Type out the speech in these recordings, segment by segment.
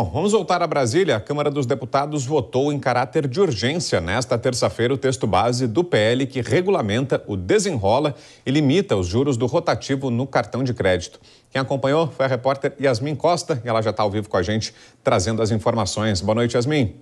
Bom, vamos voltar a Brasília. A Câmara dos Deputados votou em caráter de urgência nesta terça-feira o texto base do PL que regulamenta o desenrola e limita os juros do rotativo no cartão de crédito. Quem acompanhou foi a repórter Yasmin Costa e ela já está ao vivo com a gente trazendo as informações. Boa noite, Yasmin.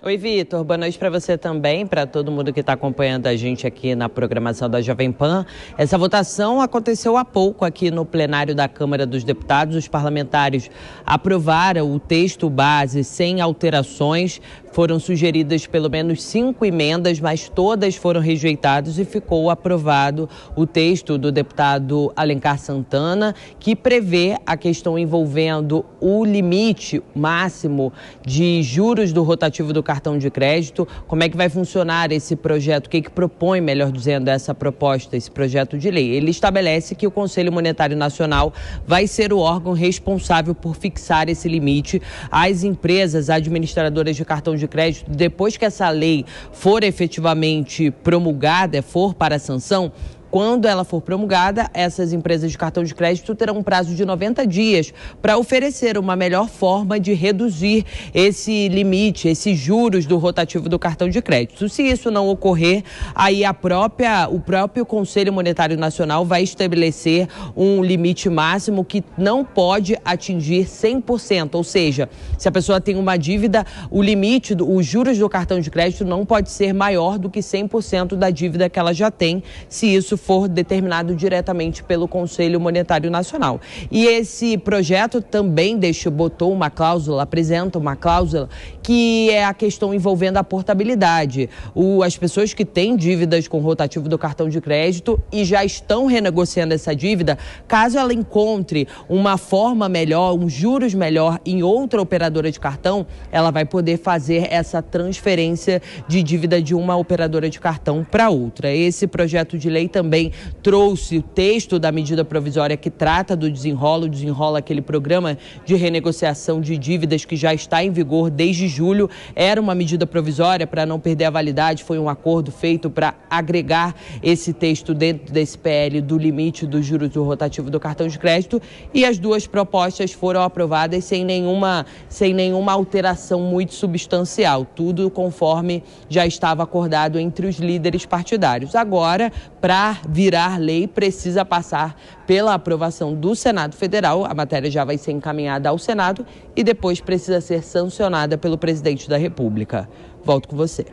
Oi, Vitor. Boa noite para você também, para todo mundo que está acompanhando a gente aqui na programação da Jovem Pan. Essa votação aconteceu há pouco aqui no plenário da Câmara dos Deputados. Os parlamentares aprovaram o texto base sem alterações. Foram sugeridas pelo menos cinco emendas, mas todas foram rejeitadas e ficou aprovado o texto do deputado Alencar Santana, que prevê a questão envolvendo o limite máximo de juros do rotativo do cartão de crédito. Como é que vai funcionar esse projeto? O que, é que propõe, melhor dizendo, essa proposta, esse projeto de lei? Ele estabelece que o Conselho Monetário Nacional vai ser o órgão responsável por fixar esse limite às empresas administradoras de cartão de de crédito, depois que essa lei for efetivamente promulgada, for para sanção, quando ela for promulgada, essas empresas de cartão de crédito terão um prazo de 90 dias para oferecer uma melhor forma de reduzir esse limite, esses juros do rotativo do cartão de crédito. Se isso não ocorrer, aí a própria, o próprio Conselho Monetário Nacional vai estabelecer um limite máximo que não pode atingir 100%, ou seja, se a pessoa tem uma dívida, o limite, os juros do cartão de crédito não pode ser maior do que 100% da dívida que ela já tem. Se isso for determinado diretamente pelo Conselho Monetário Nacional. E esse projeto também deixou, botou uma cláusula, apresenta uma cláusula que é a questão envolvendo a portabilidade. O, as pessoas que têm dívidas com rotativo do cartão de crédito e já estão renegociando essa dívida, caso ela encontre uma forma melhor, uns um juros melhor em outra operadora de cartão, ela vai poder fazer essa transferência de dívida de uma operadora de cartão para outra. Esse projeto de lei também trouxe o texto da medida provisória que trata do desenrolo, desenrola aquele programa de renegociação de dívidas que já está em vigor desde julho. Era uma medida provisória para não perder a validade, foi um acordo feito para agregar esse texto dentro desse PL do limite dos juros do rotativo do cartão de crédito. E as duas propostas foram aprovadas sem nenhuma, sem nenhuma alteração muito substancial, tudo conforme já estava acordado entre os líderes partidários. Agora, para virar lei, precisa passar pela aprovação do Senado Federal. A matéria já vai ser encaminhada ao Senado e depois precisa ser sancionada pelo presidente presidente da República. Volto com você.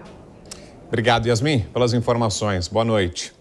Obrigado, Yasmin, pelas informações. Boa noite.